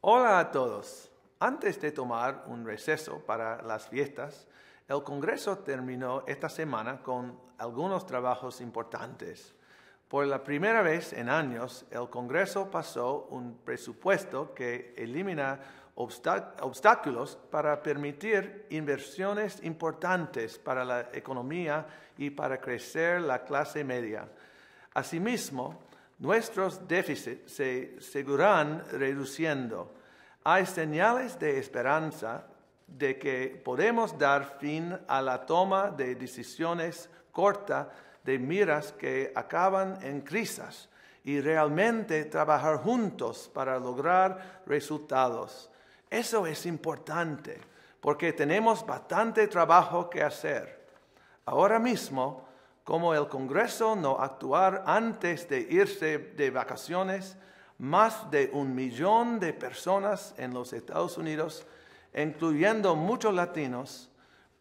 Hola a todos. Antes de tomar un receso para las fiestas, el Congreso terminó esta semana con algunos trabajos importantes. Por la primera vez en años, el Congreso pasó un presupuesto que elimina obstáculos para permitir inversiones importantes para la economía y para crecer la clase media. Asimismo, nuestros déficits se seguirán reduciendo. Hay señales de esperanza de que podemos dar fin a la toma de decisiones cortas de miras que acaban en crisis y realmente trabajar juntos para lograr resultados. Eso es importante porque tenemos bastante trabajo que hacer. Ahora mismo como el Congreso no actuar antes de irse de vacaciones, más de un millón de personas en los Estados Unidos, incluyendo muchos latinos,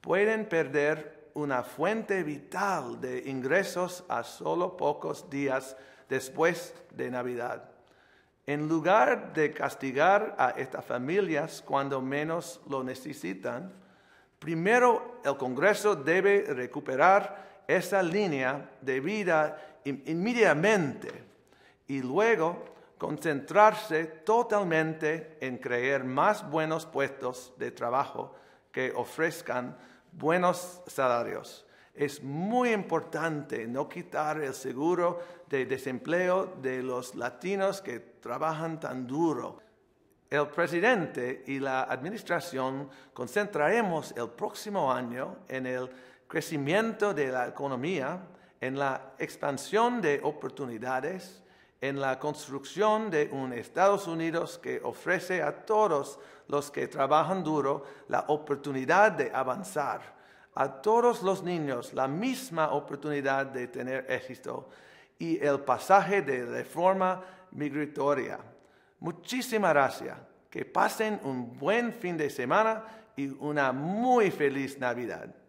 pueden perder una fuente vital de ingresos a solo pocos días después de Navidad. En lugar de castigar a estas familias cuando menos lo necesitan, primero el Congreso debe recuperar esa línea de vida inmediatamente y luego concentrarse totalmente en crear más buenos puestos de trabajo que ofrezcan buenos salarios. Es muy importante no quitar el seguro de desempleo de los latinos que trabajan tan duro. El presidente y la administración concentraremos el próximo año en el crecimiento de la economía, en la expansión de oportunidades, en la construcción de un Estados Unidos que ofrece a todos los que trabajan duro la oportunidad de avanzar, a todos los niños la misma oportunidad de tener éxito y el pasaje de reforma migratoria. Muchísimas gracias. Que pasen un buen fin de semana y una muy feliz Navidad.